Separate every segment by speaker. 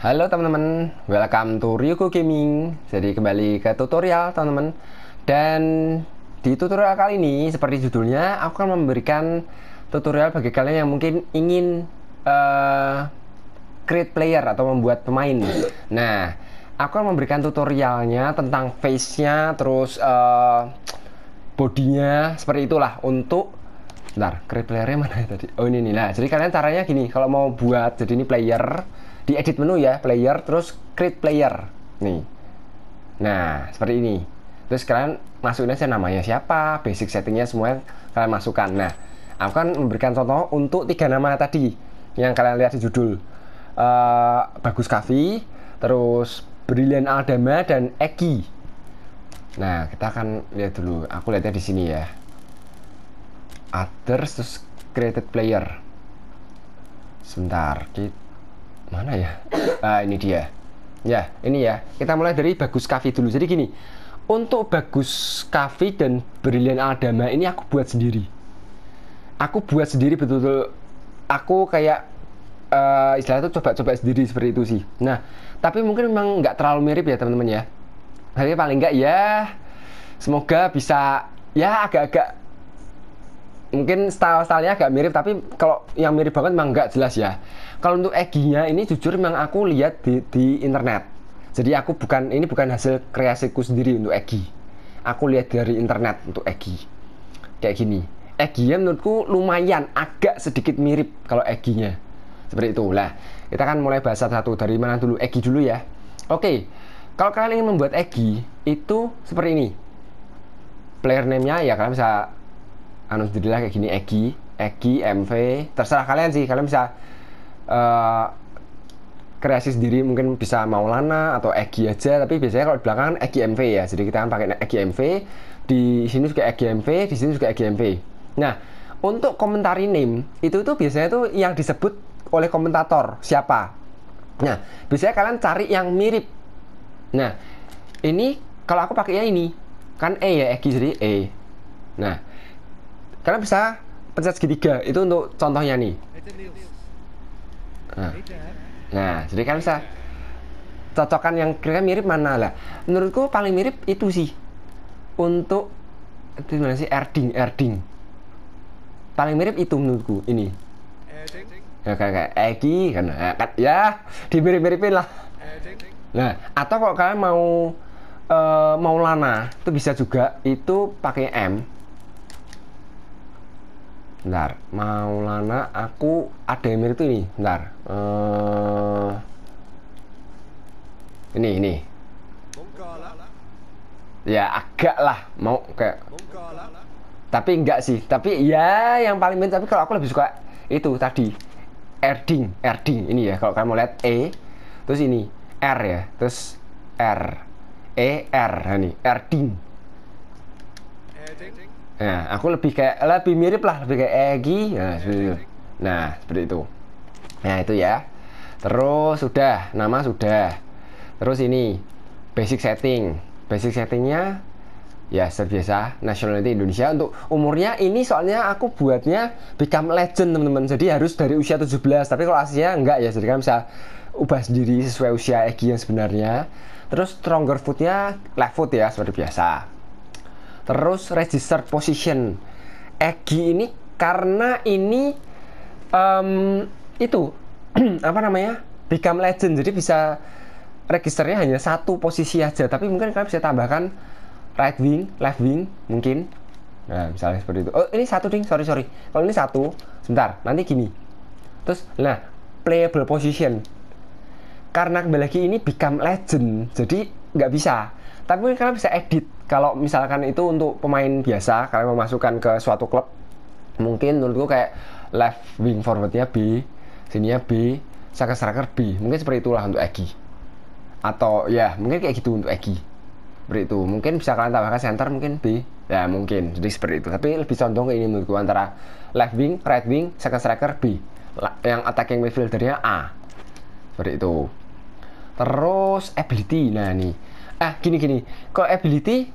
Speaker 1: Halo teman-teman, welcome to Ryuku Gaming Jadi kembali ke tutorial teman-teman Dan di tutorial kali ini, seperti judulnya Aku akan memberikan tutorial bagi kalian yang mungkin ingin uh, eh, Create player atau membuat pemain Nah, aku akan memberikan tutorialnya tentang face-nya Terus uh, eh, bodinya, seperti itulah Untuk Bentar, create player-nya mana ya tadi? Oh ini nih, nah jadi kalian caranya gini Kalau mau buat, jadi ini player di edit menu ya player terus create player nih nah seperti ini terus kalian masukin aja namanya siapa basic settingnya semua kalian masukkan nah aku kan memberikan contoh untuk tiga nama tadi yang kalian lihat di judul uh, Bagus Kavi terus brilliant Aldama dan Eki nah kita akan lihat dulu aku lihatnya di sini ya others terus created player sebentar kita mana ya nah ini dia ya ini ya kita mulai dari bagus kafe dulu jadi gini untuk bagus kafe dan brilian aldama ini aku buat sendiri aku buat sendiri betul-betul aku kayak uh, istilahnya tuh coba-coba sendiri seperti itu sih nah tapi mungkin memang nggak terlalu mirip ya teman-teman ya tapi paling nggak ya semoga bisa ya agak-agak mungkin style-stylenya agak mirip tapi kalau yang mirip banget memang nggak jelas ya kalau untuk eginya ini jujur memang aku lihat di, di internet jadi aku bukan ini bukan hasil kreasiku sendiri untuk egi aku lihat dari internet untuk egi kayak gini egi ya menurutku lumayan agak sedikit mirip kalau eginya seperti itu lah kita kan mulai bahas satu dari mana dulu egi dulu ya oke kalau kalian ingin membuat egi itu seperti ini player name-nya ya kalian bisa alhamdulillah anu, kayak gini Egi Egi MV terserah kalian sih kalian bisa uh, kreasi sendiri mungkin bisa Maulana atau Egi aja tapi biasanya kalau di belakang kan Egi MV ya jadi kita kan pakai Egi MV di sini juga Egi MV di sini juga Egi MV nah untuk komentari name itu tuh biasanya tuh yang disebut oleh komentator siapa nah biasanya kalian cari yang mirip nah ini kalau aku pakainya ini kan E ya Egi jadi E nah kalian bisa pencet segitiga itu untuk contohnya nih nah, nah jadi kalian bisa cocokan yang kira-kira mirip mana lah menurutku paling mirip itu sih untuk itu mana sih erding erding paling mirip itu menurutku ini ya kayak, kayak Egi kan, nah, kan ya dimirip-miripin lah nah atau kalau kalian mau uh, eh, mau lana itu bisa juga itu pakai M bentar Maulana aku ada emir itu ini bentar uh, ini ini ya agak lah mau kayak tapi enggak sih tapi ya yang paling penting tapi kalau aku lebih suka itu tadi erding erding ini ya kalau kamu lihat e terus ini r ya terus r e r nah ini erding erding ya aku lebih kayak lebih mirip lah lebih kayak Egi nah seperti itu nah seperti itu nah itu ya terus sudah nama sudah terus ini basic setting basic settingnya ya terbiasa nationality Indonesia untuk umurnya ini soalnya aku buatnya become legend teman-teman jadi harus dari usia 17 tapi kalau aslinya enggak ya jadi kan bisa ubah sendiri sesuai usia Egy yang sebenarnya terus stronger foodnya left foot ya seperti biasa terus register position Egi ini karena ini um, itu apa namanya become legend jadi bisa registernya hanya satu posisi aja tapi mungkin kalian bisa tambahkan right wing left wing mungkin nah misalnya seperti itu oh ini satu ding sorry sorry kalau ini satu sebentar nanti gini terus nah playable position karena kembali lagi ini become legend jadi nggak bisa tapi mungkin kalian bisa edit kalau misalkan itu untuk pemain biasa kalian memasukkan ke suatu klub mungkin menurutku kayak left wing forwardnya B sininya B striker striker B mungkin seperti itulah untuk Egi atau ya mungkin kayak gitu untuk Egi seperti itu mungkin bisa kalian tambahkan center mungkin B ya mungkin jadi seperti itu tapi lebih condong ke ini menurutku antara left wing right wing second striker B yang attacking midfieldernya A seperti itu terus ability nah nih ah gini gini kalau ability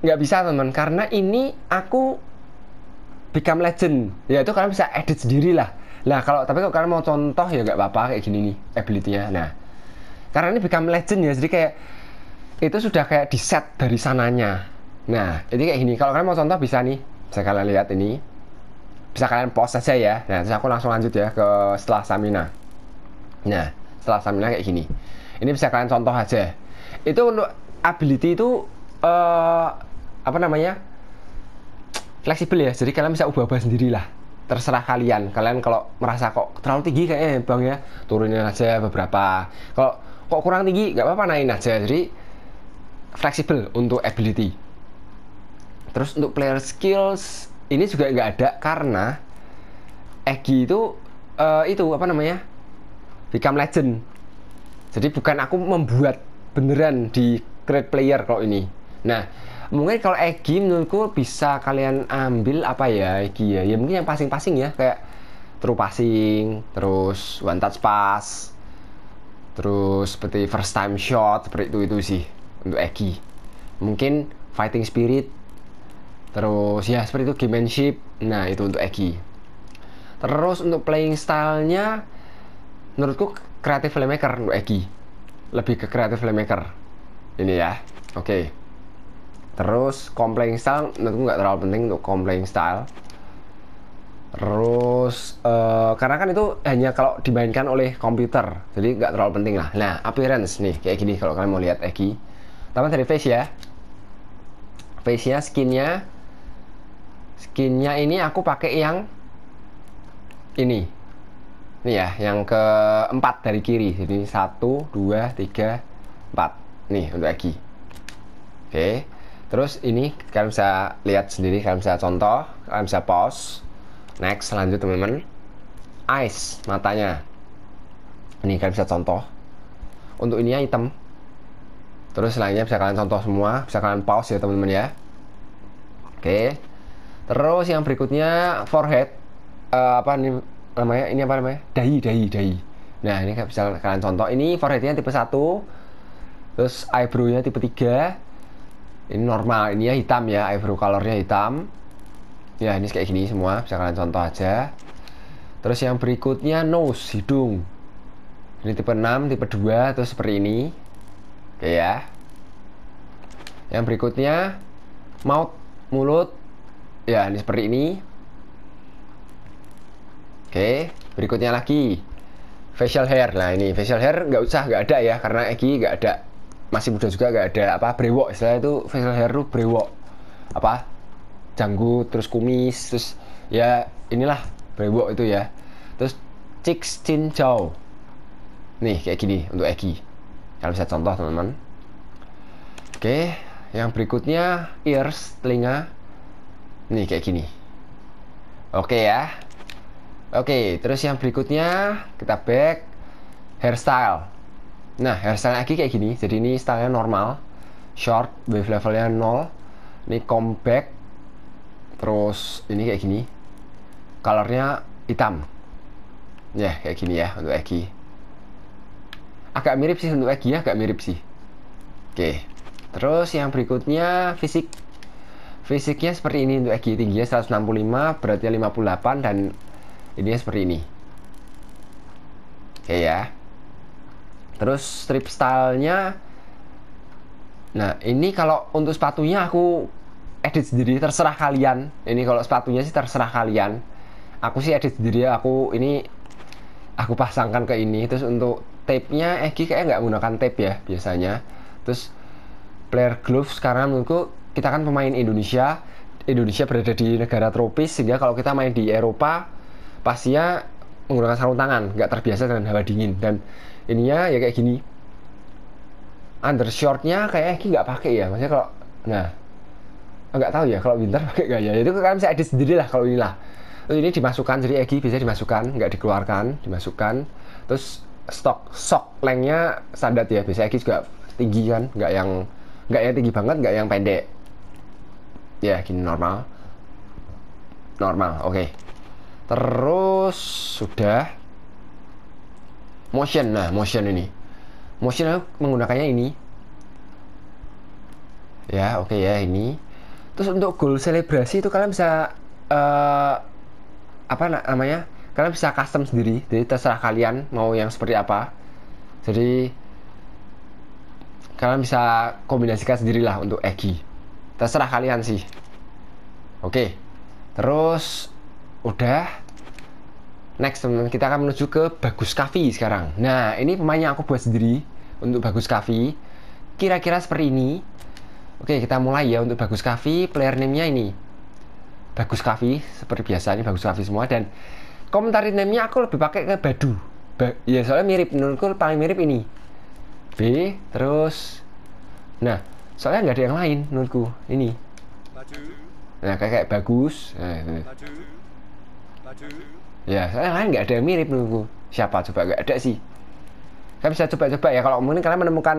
Speaker 1: nggak bisa teman karena ini aku become legend ya itu kalian bisa edit sendiri lah nah kalau tapi kalau kalian mau contoh ya nggak apa-apa kayak gini nih ability-nya nah karena ini become legend ya jadi kayak itu sudah kayak di set dari sananya nah jadi kayak gini kalau kalian mau contoh bisa nih bisa kalian lihat ini bisa kalian post saja ya nah terus aku langsung lanjut ya ke setelah samina nah setelah samina kayak gini ini bisa kalian contoh aja itu untuk ability itu uh, apa namanya fleksibel ya jadi kalian bisa ubah-ubah sendiri lah terserah kalian kalian kalau merasa kok terlalu tinggi kayaknya eh, bang ya turunin aja beberapa kalau kok kurang tinggi nggak apa-apa naikin aja jadi fleksibel untuk ability terus untuk player skills ini juga nggak ada karena Egi itu uh, itu apa namanya become legend jadi bukan aku membuat beneran di great player kalau ini nah mungkin kalau Egi menurutku bisa kalian ambil apa ya Egi ya ya mungkin yang passing-passing ya kayak true passing terus one touch pass terus seperti first time shot seperti itu itu sih untuk Egi mungkin fighting spirit terus ya seperti itu gamemanship nah itu untuk Egi terus untuk playing stylenya menurutku kreatif playmaker untuk Egi lebih ke kreatif filmmaker ini ya oke okay. terus complain style menurutku nggak terlalu penting untuk complain style terus uh, karena kan itu hanya kalau dimainkan oleh komputer jadi nggak terlalu penting lah nah appearance nih kayak gini kalau kalian mau lihat Eki tapi dari face ya face nya skinnya skinnya ini aku pakai yang ini ini ya yang keempat dari kiri jadi satu dua tiga empat nih untuk lagi oke terus ini kalian bisa lihat sendiri kalian bisa contoh kalian bisa pause next lanjut teman-teman eyes matanya ini kalian bisa contoh untuk ininya hitam terus lainnya bisa kalian contoh semua bisa kalian pause ya teman-teman ya oke terus yang berikutnya forehead uh, apa nih namanya ini apa namanya dai dai dai nah ini bisa kalian contoh ini foreheadnya tipe 1 terus eyebrow nya tipe 3 ini normal ini ya hitam ya eyebrow color-nya hitam ya ini kayak gini semua bisa kalian contoh aja terus yang berikutnya nose hidung ini tipe 6 tipe 2 terus seperti ini oke ya yang berikutnya mouth mulut ya ini seperti ini okay. berikutnya lagi facial hair nah ini facial hair nggak usah nggak ada ya karena Eki nggak ada masih muda juga nggak ada apa brewok Setelah itu facial hair tuh brewok apa janggut terus kumis terus ya inilah brewok itu ya terus cheeks chin jaw nih kayak gini untuk Eki kalau bisa contoh teman-teman oke okay. yang berikutnya ears telinga nih kayak gini oke okay, ya Oke, terus yang berikutnya kita back hairstyle. Nah, hairstyle lagi kayak gini. Jadi ini stylenya normal, short, wave levelnya 0. Ini compact. Terus ini kayak gini. Colornya hitam. Ya, yeah, kayak gini ya untuk Eki. Agak mirip sih untuk Eki ya, agak mirip sih. Oke. Terus yang berikutnya fisik. Fisiknya seperti ini untuk Eki. tingginya 165, beratnya 58 dan jadinya seperti ini oke ya terus strip stylenya nah ini kalau untuk sepatunya aku edit sendiri terserah kalian ini kalau sepatunya sih terserah kalian aku sih edit sendiri ya. aku ini aku pasangkan ke ini terus untuk tape-nya Egi eh, kayak nggak menggunakan tape ya biasanya terus player gloves karena menurutku kita kan pemain Indonesia Indonesia berada di negara tropis sehingga kalau kita main di Eropa pastinya menggunakan sarung tangan nggak terbiasa dengan hawa dingin dan ininya ya kayak gini undershortnya kayaknya ini nggak pakai ya maksudnya kalau nah nggak tahu ya kalau winter pakai gak ya itu kan saya edit sendiri lah kalau inilah terus ini dimasukkan jadi Egi bisa dimasukkan nggak dikeluarkan dimasukkan terus stok sok lengnya standar ya bisa Egi juga tinggi kan nggak yang nggak yang tinggi banget nggak yang pendek ya gini normal normal oke okay terus sudah motion nah motion ini motion aku menggunakannya ini ya oke okay ya ini terus untuk goal selebrasi itu kalian bisa uh, apa namanya kalian bisa custom sendiri jadi terserah kalian mau yang seperti apa jadi kalian bisa kombinasikan sendirilah untuk Egi terserah kalian sih oke okay. terus udah next teman teman kita akan menuju ke Bagus Kavi sekarang nah ini pemain yang aku buat sendiri untuk Bagus Kavi kira-kira seperti ini oke kita mulai ya untuk Bagus Kavi player name-nya ini Bagus Kavi seperti biasa ini Bagus Kavi semua dan komentar name-nya aku lebih pakai ke Badu ba ya soalnya mirip menurutku paling mirip ini B terus nah soalnya nggak ada yang lain menurutku ini nah kayak, kayak bagus nah, ya saya lain nggak ada yang mirip menurutku siapa coba nggak ada sih kalian bisa coba-coba ya kalau mungkin kalian menemukan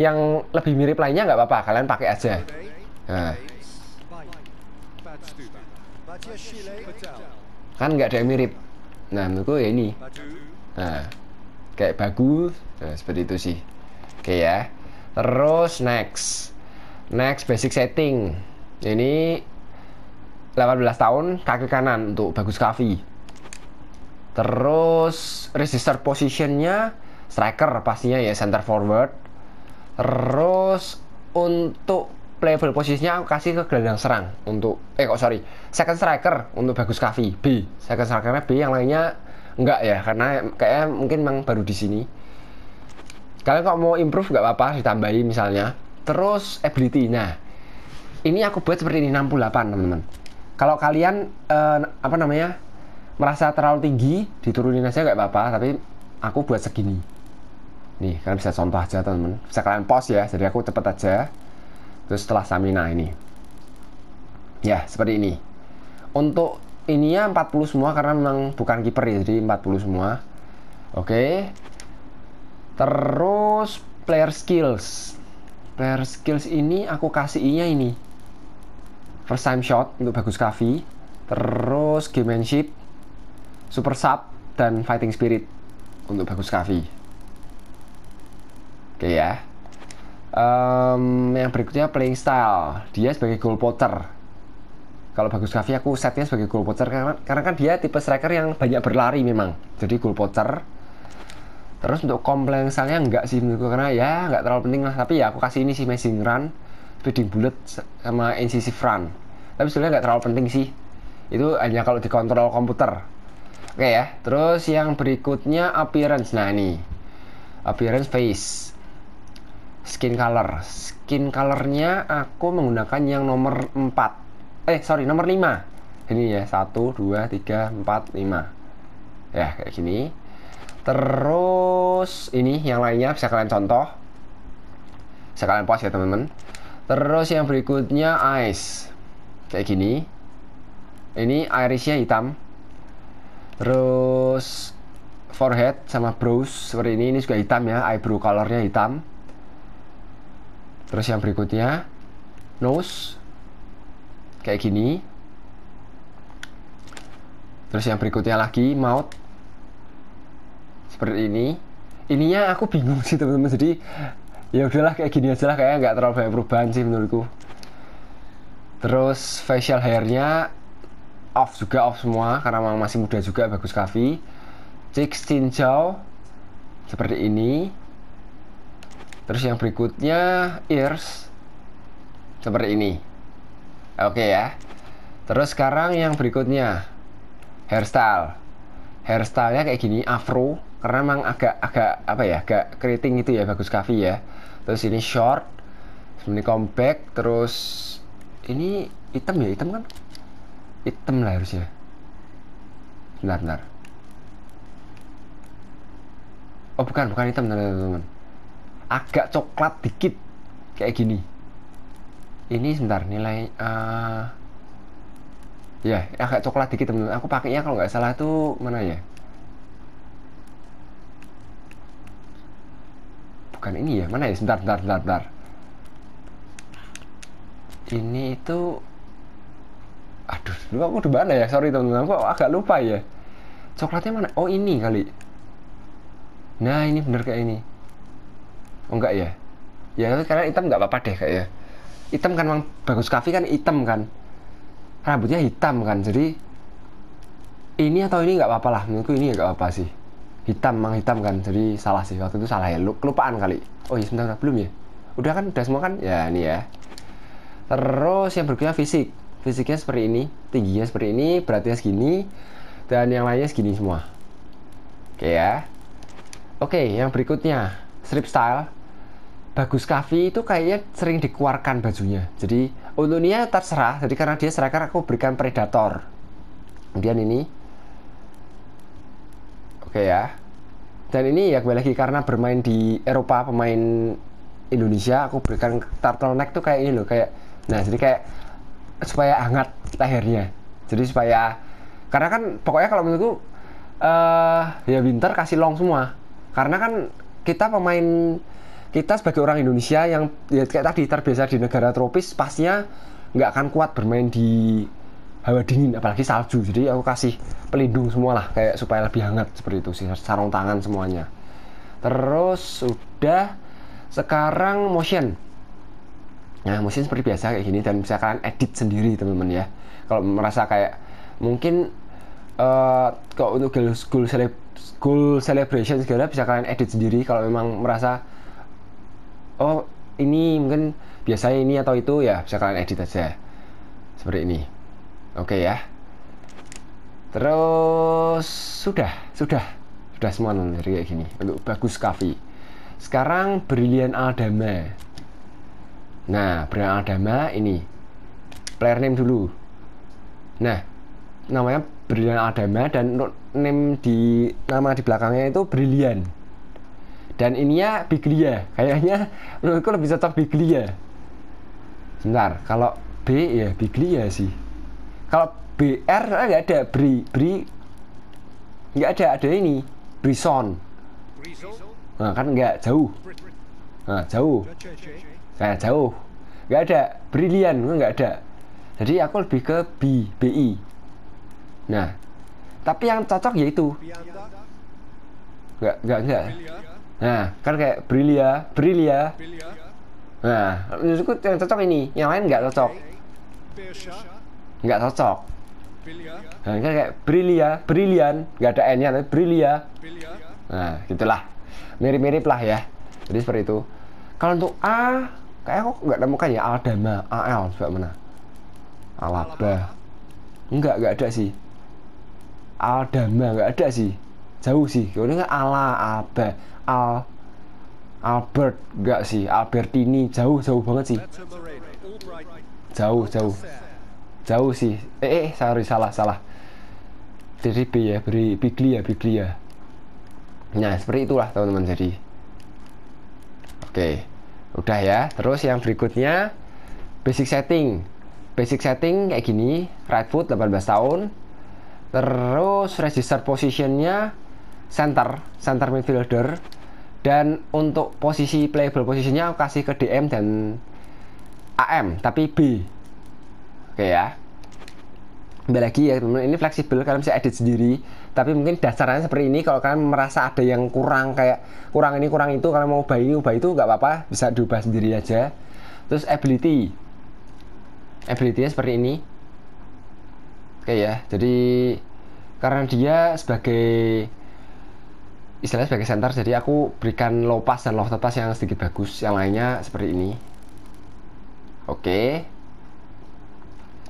Speaker 1: yang lebih mirip lainnya nggak apa-apa kalian pakai aja nah. kan nggak ada yang mirip nah menurutku ya ini nah kayak bagus nah, seperti itu sih oke ya terus next next basic setting ini 18 tahun kaki kanan untuk Bagus Kavi terus resistor positionnya striker pastinya ya center forward terus untuk playable posisinya aku kasih ke gelandang serang untuk eh kok sorry second striker untuk bagus Kavi B second strikernya B yang lainnya enggak ya karena kayaknya mungkin memang baru di sini kalian kok mau improve nggak apa-apa ditambahin misalnya terus ability nah ini aku buat seperti ini 68 teman-teman kalau kalian uh, apa namanya merasa terlalu tinggi diturunin aja nggak apa-apa tapi aku buat segini nih kalian bisa contoh aja teman-teman bisa kalian pause ya jadi aku cepet aja terus setelah stamina ini ya seperti ini untuk ininya 40 semua karena memang bukan kiper ya jadi 40 semua oke terus player skills player skills ini aku kasih inya ini First Time Shot untuk Bagus Kavi, terus Gamemanship, Super Sub, dan Fighting Spirit untuk Bagus Kavi. Oke ya. Um, yang berikutnya playing style, dia sebagai goal potter. Kalau Bagus Kavi aku setnya sebagai goal potter karena, karena kan dia tipe striker yang banyak berlari memang. Jadi goal potter. Terus untuk komplain misalnya enggak sih menurutku karena ya enggak terlalu penting lah. Tapi ya aku kasih ini sih messing run di Bullet sama NCC Front tapi sebenarnya nggak terlalu penting sih itu hanya kalau dikontrol komputer oke okay, ya terus yang berikutnya appearance nah ini appearance face skin color skin colornya aku menggunakan yang nomor 4 eh sorry nomor 5 ini ya 1 2 3 4 5 ya kayak gini terus ini yang lainnya bisa kalian contoh bisa kalian pause ya teman-teman Terus yang berikutnya ice. Kayak gini. Ini irisnya hitam. Terus forehead sama brows seperti ini. Ini juga hitam ya, eyebrow colornya hitam. Terus yang berikutnya nose. Kayak gini. Terus yang berikutnya lagi mouth. Seperti ini. Ininya aku bingung sih teman-teman. Jadi ya udahlah kayak gini aja lah kayaknya nggak terlalu banyak perubahan sih menurutku terus facial hairnya off juga off semua karena memang masih muda juga bagus kavi cheeks cincau seperti ini terus yang berikutnya ears seperti ini oke okay ya terus sekarang yang berikutnya hairstyle hairstylenya kayak gini afro karena memang agak agak apa ya agak keriting gitu ya bagus kavi ya terus ini short ini compact terus ini hitam ya hitam kan hitam lah harusnya benar benar oh bukan bukan hitam teman-teman agak coklat dikit kayak gini ini sebentar nilai uh, ya agak coklat dikit teman-teman aku pakainya kalau nggak salah tuh mana ya bukan ini ya mana ya sebentar sebentar sebentar, sebentar. ini itu aduh lupa aku di mana ya sorry teman-teman aku agak lupa ya coklatnya mana oh ini kali nah ini bener kayak ini oh enggak ya ya karena hitam nggak apa-apa deh kayak ya hitam kan memang bagus kafe kan hitam kan rambutnya hitam kan jadi ini atau ini nggak apa-apa lah menurutku ini nggak apa-apa sih hitam mang hitam kan jadi salah sih waktu itu salah ya kelupaan kali oh iya sebentar belum ya udah kan udah semua kan ya ini ya terus yang berikutnya fisik fisiknya seperti ini tingginya seperti ini beratnya segini dan yang lainnya segini semua oke ya oke yang berikutnya strip style Bagus Kavi itu kayaknya sering dikeluarkan bajunya jadi untuk terserah jadi karena dia serakah aku berikan predator kemudian ini Oke ya. Dan ini ya kembali lagi karena bermain di Eropa pemain Indonesia aku berikan neck tuh kayak ini loh kayak nah jadi kayak supaya hangat lehernya. Jadi supaya karena kan pokoknya kalau menurutku uh, ya winter kasih long semua. Karena kan kita pemain kita sebagai orang Indonesia yang ya kayak tadi terbiasa di negara tropis pastinya nggak akan kuat bermain di hawa dingin apalagi salju jadi aku kasih pelindung semua lah kayak supaya lebih hangat seperti itu sih sarung tangan semuanya terus sudah sekarang motion nah motion seperti biasa kayak gini dan bisa kalian edit sendiri teman-teman ya kalau merasa kayak mungkin uh, eh, kalau untuk school celeb, school celebration segala bisa kalian edit sendiri kalau memang merasa oh ini mungkin biasanya ini atau itu ya bisa kalian edit aja seperti ini Oke okay, ya. Terus sudah, sudah, sudah semua dari kayak gini. Untuk bagus kafe. Sekarang brilian Aldama. Nah, brilian Aldama ini player name dulu. Nah, namanya brilian Aldama dan name di nama di belakangnya itu brilian. Dan ini ya Biglia. Kayaknya menurutku lebih cocok Biglia. Sebentar, kalau B ya Biglia sih kalau BR eh, nggak ada Bri Bri nggak ada ada ini Brison nah kan nggak jauh nah jauh nah jauh nggak ada brilian kan nggak ada jadi aku lebih ke B BI nah tapi yang cocok yaitu nggak nggak nggak nah kan kayak brilia brilia nah menurutku yang cocok ini yang lain nggak cocok nggak cocok nah, kan kayak brilia brilian nggak ada n nya tapi brilia nah gitulah mirip-mirip lah ya jadi seperti itu kalau untuk a kayak kok nggak nemukan ya aldama al coba mana alaba nggak nggak ada sih aldama nggak ada sih jauh sih Kalau kan ala alba al Albert nggak sih Albertini jauh jauh banget sih jauh jauh jauh sih eh, eh sorry salah salah B ya beri Biglia ya, ya nah seperti itulah teman-teman jadi oke udah ya terus yang berikutnya basic setting basic setting kayak gini right foot 18 tahun terus register positionnya center center midfielder dan untuk posisi playable positionnya kasih ke DM dan AM tapi B oke ya kembali lagi ya teman-teman ini fleksibel kalian bisa edit sendiri tapi mungkin dasarnya seperti ini kalau kalian merasa ada yang kurang kayak kurang ini kurang itu kalian mau ubah ini ubah itu nggak apa-apa bisa diubah sendiri aja terus ability ability-nya seperti ini oke ya jadi karena dia sebagai istilahnya sebagai center jadi aku berikan low pass dan low pass yang sedikit bagus yang lainnya seperti ini oke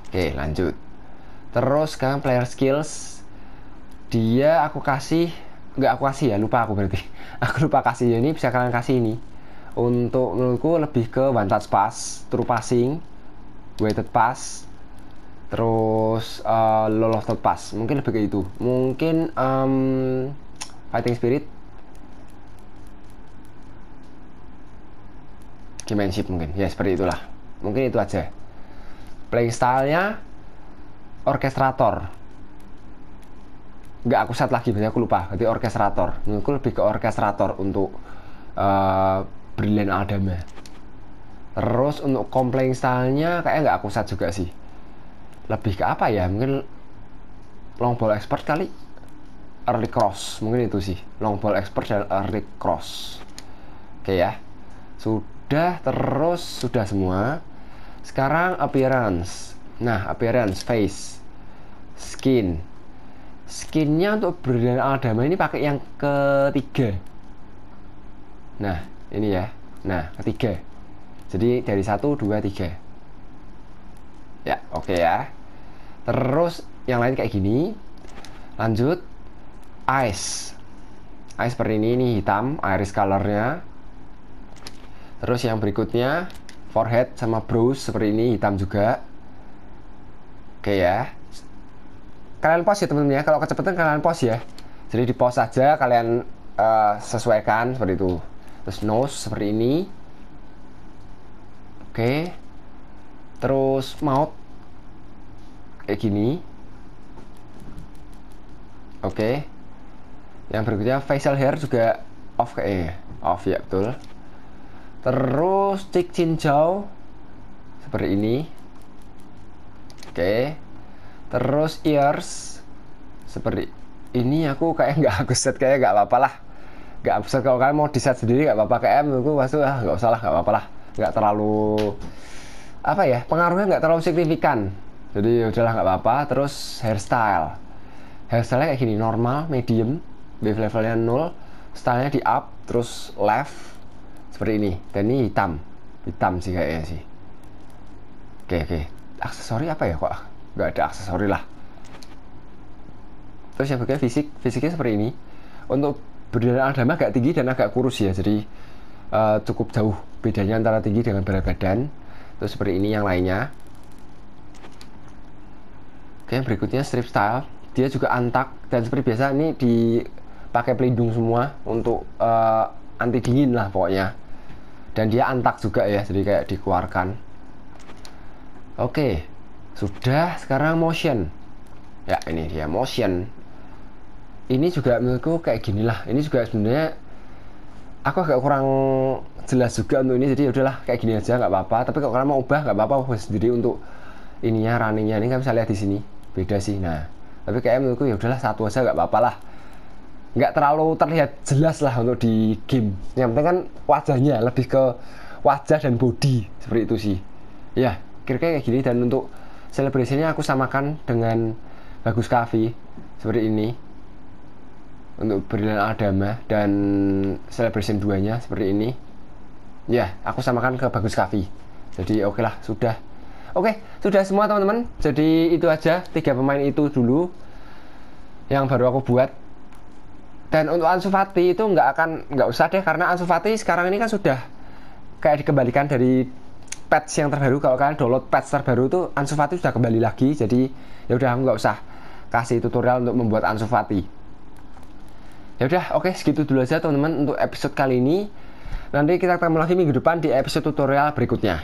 Speaker 1: Oke, lanjut. Terus kan player skills dia aku kasih nggak aku kasih ya, lupa aku berarti. Aku lupa kasih ya, ini bisa kalian kasih ini. Untuk menurutku lebih ke one touch pass, true passing, weighted pass, terus uh, eh, low lofted pass. Mungkin lebih ke itu. Mungkin um, fighting spirit Ship mungkin ya seperti itulah mungkin itu aja style-nya orkestrator nggak aku set lagi biasanya aku lupa berarti orkestrator aku lebih ke orkestrator untuk uh, eh, Brilliant adama terus untuk complain stylenya kayaknya nggak aku set juga sih lebih ke apa ya mungkin long ball expert kali early cross mungkin itu sih long ball expert dan early cross oke okay, ya sudah terus sudah semua sekarang appearance. Nah, appearance face, skin. Skinnya untuk berlian aldama ini pakai yang ketiga. Nah, ini ya. Nah, ketiga. Jadi dari satu, dua, tiga. Ya, oke okay ya. Terus yang lain kayak gini. Lanjut, eyes eyes seperti ini, ini hitam, iris color-nya. Terus yang berikutnya forehead sama brows seperti ini hitam juga oke ya kalian pause ya teman-teman ya kalau kecepatan kalian pause ya jadi di pause saja kalian uh, sesuaikan seperti itu terus nose seperti ini oke terus mouth kayak gini oke yang berikutnya facial hair juga off kayaknya, eh, off ya betul terus cek cincau seperti ini oke terus ears seperti ini aku kayak nggak aku set kayak nggak apa-apa lah nggak aku set kalau kalian mau di set sendiri nggak apa-apa kayak menurutku pasti ah nggak usah lah nggak apa-apa lah nggak terlalu apa ya pengaruhnya nggak terlalu signifikan jadi ya udahlah nggak apa-apa terus hairstyle hairstyle kayak gini normal medium wave levelnya nol, stylenya di up terus left seperti ini dan ini hitam hitam sih kayaknya sih oke oke aksesori apa ya kok Gak ada aksesori lah terus yang bagian fisik fisiknya seperti ini untuk berdarah agama agak tinggi dan agak kurus ya jadi uh, cukup jauh bedanya antara tinggi dengan berat badan terus seperti ini yang lainnya oke yang berikutnya strip style dia juga antak dan seperti biasa ini dipakai pelindung semua untuk uh, anti dingin lah pokoknya dan dia antak juga ya jadi kayak dikeluarkan oke sudah sekarang motion ya ini dia motion ini juga menurutku kayak gini lah ini juga sebenarnya aku agak kurang jelas juga untuk ini jadi ya udahlah kayak gini aja nggak apa-apa tapi kalau kalian mau ubah nggak apa-apa ubah sendiri untuk ininya runningnya ini kan bisa lihat di sini beda sih nah tapi kayak menurutku ya udahlah satu aja nggak apa-apa lah nggak terlalu terlihat jelas lah untuk di game yang penting kan wajahnya lebih ke wajah dan body seperti itu sih ya kira-kira kayak gini dan untuk celebrationnya aku samakan dengan bagus kavi seperti ini untuk Brilliant Adama dan celebration duanya seperti ini ya aku samakan ke bagus kavi jadi oke okay lah sudah oke okay, sudah semua teman-teman jadi itu aja tiga pemain itu dulu yang baru aku buat dan untuk Ansu Fati itu nggak akan nggak usah deh karena Ansu Fati sekarang ini kan sudah kayak dikembalikan dari patch yang terbaru kalau kalian download patch terbaru itu Ansu Fati sudah kembali lagi jadi ya udah nggak usah kasih tutorial untuk membuat Ansu Fati ya udah oke okay, segitu dulu aja teman-teman untuk episode kali ini nanti kita ketemu lagi minggu depan di episode tutorial berikutnya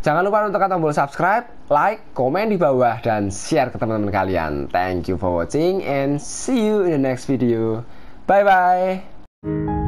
Speaker 1: jangan lupa untuk tekan tombol subscribe like komen di bawah dan share ke teman-teman kalian thank you for watching and see you in the next video 拜拜。